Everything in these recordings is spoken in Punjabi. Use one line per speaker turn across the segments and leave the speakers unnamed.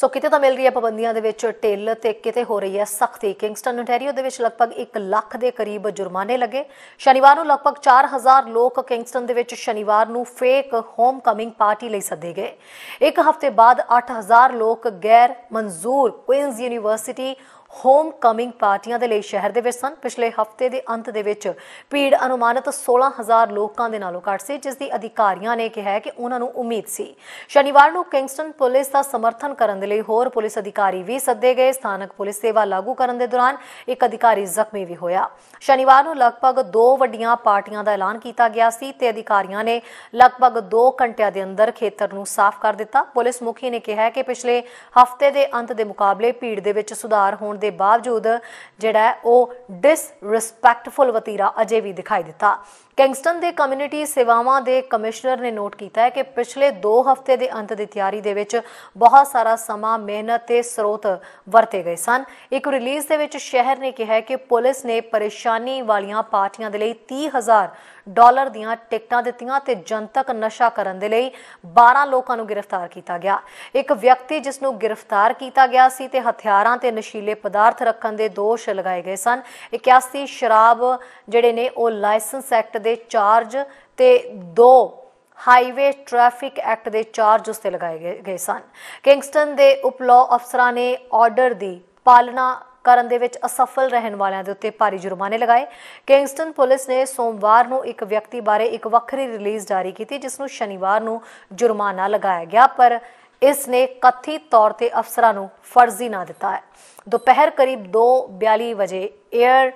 ਸੋ ਕਿਤੇ ਤਾਂ ਮਿਲ ਰਹੀ ਹੈ ਪਾਬੰਦੀਆਂ ਦੇ ਵਿੱਚ ਟੇਲ ਤੇ ਕਿਤੇ ਹੋ ਰਹੀ ਹੈ ਸਖਤੀ ਕਿੰਗਸਟਨ ਓਨਟਾਰੀਓ ਦੇ ਵਿੱਚ ਲਗਭਗ 1 ਲੱਖ ਦੇ ਕਰੀਬ ਜੁਰਮਾਨੇ ਲੱਗੇ ਸ਼ਨੀਵਾਰ ਨੂੰ ਲਗਭਗ 4000 ਲੋਕ ਕਿੰਗਸਟਨ ਦੇ ਵਿੱਚ ਸ਼ਨੀਵਾਰ ਨੂੰ ਫੇਕ ਹੋਮ ਕਮਿੰਗ ਪਾਰਟੀ ਲਈ ਸੱਦੇ ਗਏ ਇੱਕ ਹਫ਼ਤੇ ਬਾਅਦ 8000 ਲੋਕ ਗੈਰ ਮਨਜ਼ੂਰ ਕੁਇਨਜ਼ ਯੂਨੀਵਰਸਿਟੀ ਹੋਮ ਕਮਿੰਗ ਪਾਰਟੀਆਂ ਦੇ ਲਈ ਸ਼ਹਿਰ ਦੇ ਵਿੱਚ ਸਨ ਪਿਛਲੇ ਹਫਤੇ ਦੇ ਅੰਤ ਦੇ ਵਿੱਚ ਭੀੜ ਅਨੁਮਾਨਿਤ 16000 ਲੋਕਾਂ ਦੇ ਨਾਲੋਂ ਘੱਟ ਸੀ ਜਿਸ ਦੀ ਅਧਿਕਾਰੀਆਂ ਨੇ ਕਿਹਾ ਕਿ ਉਹਨਾਂ ਨੂੰ ਉਮੀਦ ਸੀ ਸ਼ਨੀਵਾਰ ਨੂੰ ਕਿੰਗਸਟਨ ਪੁਲਿਸ ਦਾ ਸਮਰਥਨ ਕਰਨ ਦੇ ਲਈ ਹੋਰ ਪੁਲਿਸ ਅਧਿਕਾਰੀ ਵੀ ਸੱਦੇ ਗਏ ਸਥਾਨਕ ਪੁਲਿਸ ਸੇਵਾ ਲਾਗੂ ਕਰਨ ਦੇ ਦੌਰਾਨ ਇੱਕ ਅਧਿਕਾਰੀ ਜ਼ਖਮੀ ਵੀ ਹੋਇਆ ਸ਼ਨੀਵਾਰ ਨੂੰ ਲਗਭਗ 2 ਵੱਡੀਆਂ ਪਾਰਟੀਆਂ ਦਾ ਐਲਾਨ ਕੀਤਾ ਗਿਆ ਸੀ ਤੇ ਅਧਿਕਾਰੀਆਂ ਨੇ ਲਗਭਗ 2 ਘੰਟਿਆਂ ਦੇ ਅੰਦਰ ਖੇਤਰ ਨੂੰ ਸਾਫ਼ ਕਰ ਦਿੱਤਾ ਪੁਲਿਸ ਮੁਖੀ ਨੇ ਕਿਹਾ ਕਿ ਪਿਛਲੇ ਹਫਤੇ ਦੇ ਅੰਤ ਦੇ ਮੁਕਾਬਲੇ ਭੀੜ ਦੇ ਵਿੱਚ ਸੁਧਾਰ ਹੋਣ ਦੇ ਬਾਵਜੂਦ ਜਿਹੜਾ ਉਹ ਡਿਸਰੈਸਪੈਕਟਫੁਲ ਵਤੀਰਾ ਅਜੇ ਵੀ ਦਿਖਾਈ ਦਿੱਤਾ ਕਿੰਗਸਟਨ ਦੇ ਕਮਿਊਨਿਟੀ ਸੇਵਾਵਾਂ ਦੇ ਕਮਿਸ਼ਨਰ ਨੇ ਨੋਟ ਕੀਤਾ ਹੈ ਕਿ ਪਿਛਲੇ 2 ਹਫ਼ਤੇ ਦੇ ਅੰਤ ਦੀ ਤਿਆਰੀ ਦੇ ਵਿੱਚ ਬਹੁਤ ਸਾਰਾ ਸਮਾਂ ਮਿਹਨਤ ਤੇ ਸਰੋਤ ਵਰਤੇ ਗਏ ਸਨ ਇੱਕ ਰਿਲੀਜ਼ ਦੇ ਵਿੱਚ ਸ਼ਹਿਰ ਨੇ ਕਿਹਾ ਕਿ ਪੁਲਿਸ ਨੇ ਪਰੇਸ਼ਾਨੀ ਵਾਲੀਆਂ ਪਾਰਟੀਆਂ ਦੇ ਲਈ 30000 ਡਾਲਰ ਦੀਆਂ ਟਿਕਟਾਂ ਦਿੱਤੀਆਂ ਤੇ ਜਨਤਕ ਨਸ਼ਾ ਕਰਨ ਦੇ ਲਈ 12 ਲੋਕਾਂ ਨੂੰ ਗ੍ਰਿਫਤਾਰ ਕੀਤਾ ਗਿਆ ਇੱਕ ਵਿਅਕਤੀ ਜਿਸ ਨੂੰ ਗ੍ਰਿਫਤਾਰ ਕੀਤਾ ਗਿਆ ਸੀ ਤੇ ਹਥਿਆਰਾਂ ਤੇ ਨਸ਼ੀਲੇ ਪਦਾਰਥ ਪਦਾਰਥ ਰੱਖਣ ਦੇ ਦੋਸ਼ ਲਗਾਏ ਗਏ ਸਨ 81 ਸ਼ਰਾਬ ਜਿਹੜੇ ਨੇ ਉਹ ਲਾਇਸੈਂਸ ਐਕਟ ਦੇ ਚਾਰਜ ਤੇ 2 ਹਾਈਵੇ ਟ੍ਰੈਫਿਕ ਐਕਟ ਦੇ ਚਾਰਜ ਉਸ ਤੇ ਲਗਾਏ ਗਏ ਸਨ ਕਿੰਗਸਟਨ ਦੇ ਉਪਲਾਅ ਅਫਸਰਾਂ ਨੇ ਆਰਡਰ ਦੀ ਪਾਲਣਾ ਕਰਨ ਦੇ ਵਿੱਚ ਅਸਫਲ ਰਹਿਣ ਵਾਲਿਆਂ ਦੇ ਉੱਤੇ ਭਾਰੀ ਜੁਰਮਾਨੇ ਲਗਾਏ ਕਿੰਗਸਟਨ ਪੁਲਿਸ ਨੇ ਸੋਮਵਾਰ ਨੂੰ ਇੱਕ ਵਿਅਕਤੀ ਬਾਰੇ ਇੱਕ ਵੱਖਰੀ ਰਿਲੀਜ਼ ਜਾਰੀ ਕੀਤੀ ਜਿਸ ਨੂੰ ਸ਼ਨੀਵਾਰ ਨੂੰ ਜੁਰਮਾਨਾ ਲਗਾਇਆ ਗਿਆ ਪਰ ਇਸ ਨੇ ਕਥਿਤ ਤੌਰ ਤੇ ਅਫਸਰਾਂ ਨੂੰ ਫਰਜ਼ੀ ਨਾ ਦਿੱਤਾ ਹੈ ਦੁਪਹਿਰ ਕਰੀਬ 2:42 ਵਜੇ 에ਅਰ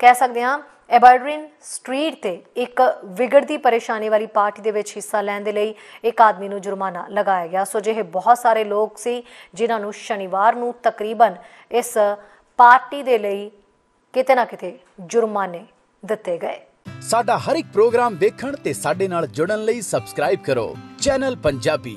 ਕਹਿ ਸਕਦੇ ਹਾਂ ਐਬਰਡਰਿਨ ਸਟਰੀਟ ਤੇ ਇੱਕ ਵਿਗੜਦੀ ਪਰੇਸ਼ਾਨੀ ਵਾਲੀ ਪਾਰਟੀ ਦੇ ਵਿੱਚ ਹਿੱਸਾ ਲੈਣ ਦੇ ਲਈ ਇੱਕ ਆਦਮੀ ਨੂੰ ਜੁਰਮਾਨਾ ਲਗਾਇਆ ਗਿਆ ਸੋ ਜਿਹੇ ਬਹੁਤ ਸਾਰੇ ਲੋਕ ਸੀ ਜਿਨ੍ਹਾਂ ਨੂੰ ਸ਼ਨੀਵਾਰ ਨੂੰ ਤਕਰੀਬਨ ਇਸ ਪਾਰਟੀ ਦੇ ਲਈ ਕਿਤੇ ਨਾ ਕਿਤੇ ਜੁਰਮਾਨੇ ਦਿੱਤੇ ਗਏ ਸਾਡਾ ਹਰ ਇੱਕ ਪ੍ਰੋਗਰਾਮ ਦੇਖਣ ਤੇ ਸਾਡੇ ਨਾਲ ਜੁੜਨ ਲਈ ਸਬਸਕ੍ਰਾਈਬ ਕਰੋ ਚੈਨਲ ਪੰਜਾਬੀ